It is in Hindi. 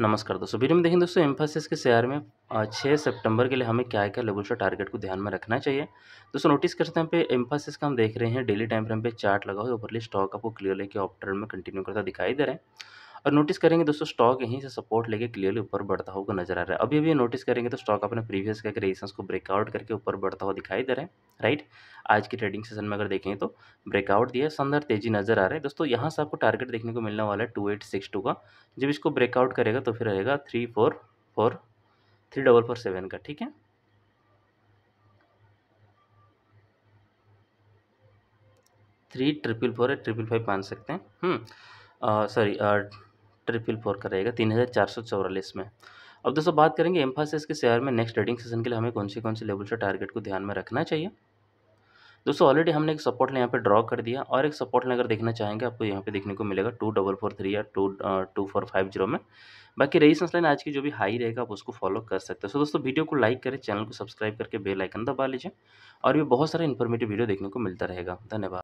नमस्कार दोस्तों वीडियो में देखें दोस्तों एम्फोसिस के शेयर में छः सितंबर के लिए हमें क्या क्या लेवल टारगेट को ध्यान में रखना चाहिए दोस्तों नोटिस करते हैं पे एम्फोसिस का हम देख रहे हैं डेली टाइम फ्रेम पे चार्ट लगा हुआ है ऊपरली स्टॉक आपको क्लियरली के ऑप्टर में कंटिन्यू करता दिखाई दे रहा है और नोटिस करेंगे दोस्तों स्टॉक यहीं से सपोर्ट लेके क्लियरली ऊपर बढ़ता हुआ नजर आ रहा है अभी अभी नोटिस करेंगे तो स्टॉक अपने प्रीवियस करके रेजिस्टेंस को ब्रेकआउट करके ऊपर बढ़ता हुआ दिखाई दे रहा है राइट आज की ट्रेडिंग सेशन में अगर देखें तो ब्रेकआउट दिया शानदार तेजी नजर आ रहा है दोस्तों यहाँ से आपको टारगेट देखने को मिलने वाला है टू एट सिक्स टू का जब इसको ब्रेकआउट करेगा तो फिर रहेगा three four four three double four seven का ठीक है थ्री ट्रिपल फोर है ट्रिपल फाइव मान सकते हैं सॉरी हम्म, ट्रिपल फोर का रहेगा तीन हज़ार चार सौ चौवालीस में अब दोस्तों बात करेंगे एम्फासिस के शेयर में नेक्स्ट ट्रेडिंग सेशन के लिए हमें कौन से कौन से लेवल से टारगेट को ध्यान में रखना चाहिए दोस्तों ऑलरेडी हमने एक सपोर्ट लाइन यहाँ पे ड्रॉ कर दिया और एक सपोर्ट लाइन अगर देखना चाहेंगे आपको यहाँ पे देखने को मिलेगा टू डबल फोर थ्री या two two four five zero में बाकी रेजिस्टेंस लाइन आज की जो भी हाई रहेगा आप उसको फॉलो कर सकते हैं सो दोस्तों वीडियो को लाइक करें चैनल को सब्सक्राइब करके बेल आइकन दबा लीजिए और भी बहुत सारे इन्फॉर्मेटिव वीडियो देखने को मिलता रहेगा धन्यवाद